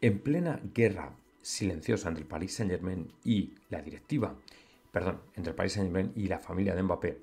En plena guerra silenciosa entre el Paris Saint-Germain y la directiva, perdón, entre el Paris Saint-Germain y la familia de Mbappé,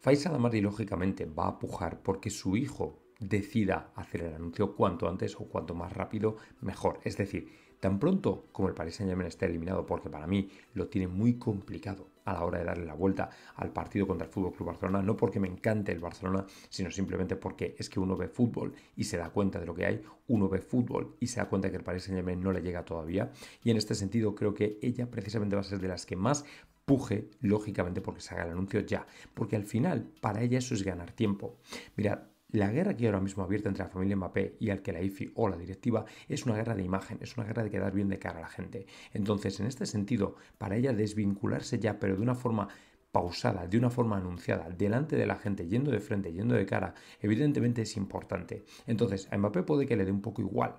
Faisal lógicamente va a pujar porque su hijo decida hacer el anuncio cuanto antes o cuanto más rápido, mejor. Es decir, tan pronto como el Paris Saint-Germain esté eliminado, porque para mí lo tiene muy complicado a la hora de darle la vuelta al partido contra el FC Club Barcelona, no porque me encante el Barcelona, sino simplemente porque es que uno ve fútbol y se da cuenta de lo que hay, uno ve fútbol y se da cuenta que el Paris Saint-Germain no le llega todavía, y en este sentido creo que ella precisamente va a ser de las que más puje, lógicamente, porque se haga el anuncio ya, porque al final para ella eso es ganar tiempo. Mirad, la guerra que ahora mismo abierta entre la familia Mbappé y al que la IFI o la directiva es una guerra de imagen, es una guerra de quedar bien de cara a la gente. Entonces, en este sentido, para ella desvincularse ya, pero de una forma pausada, de una forma anunciada, delante de la gente, yendo de frente, yendo de cara, evidentemente es importante. Entonces, a Mbappé puede que le dé un poco igual,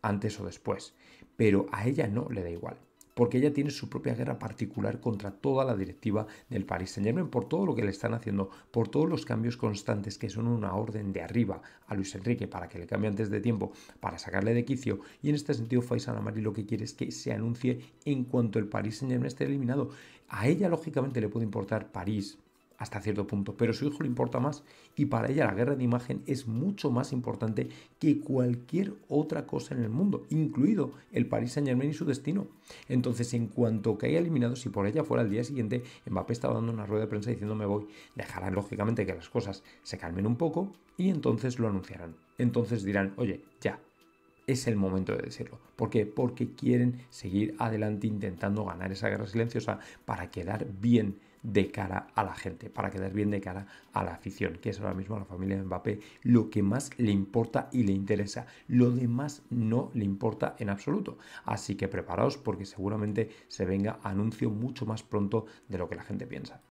antes o después, pero a ella no le da igual porque ella tiene su propia guerra particular contra toda la directiva del Paris Saint-Germain por todo lo que le están haciendo, por todos los cambios constantes que son una orden de arriba a Luis Enrique para que le cambie antes de tiempo, para sacarle de quicio. Y en este sentido, Faisal Amari lo que quiere es que se anuncie en cuanto el Paris Saint-Germain esté eliminado. A ella, lógicamente, le puede importar París, hasta cierto punto, pero su hijo le importa más y para ella la guerra de imagen es mucho más importante que cualquier otra cosa en el mundo, incluido el París Saint Germain y su destino. Entonces, en cuanto caiga eliminado, si por ella fuera el día siguiente, Mbappé estaba dando una rueda de prensa diciendo me voy, dejarán lógicamente que las cosas se calmen un poco y entonces lo anunciarán. Entonces dirán, oye, ya, es el momento de decirlo. ¿Por qué? Porque quieren seguir adelante intentando ganar esa guerra silenciosa para quedar bien de cara a la gente, para quedar bien de cara a la afición, que es ahora mismo a la familia de Mbappé lo que más le importa y le interesa. Lo demás no le importa en absoluto. Así que preparaos porque seguramente se venga anuncio mucho más pronto de lo que la gente piensa.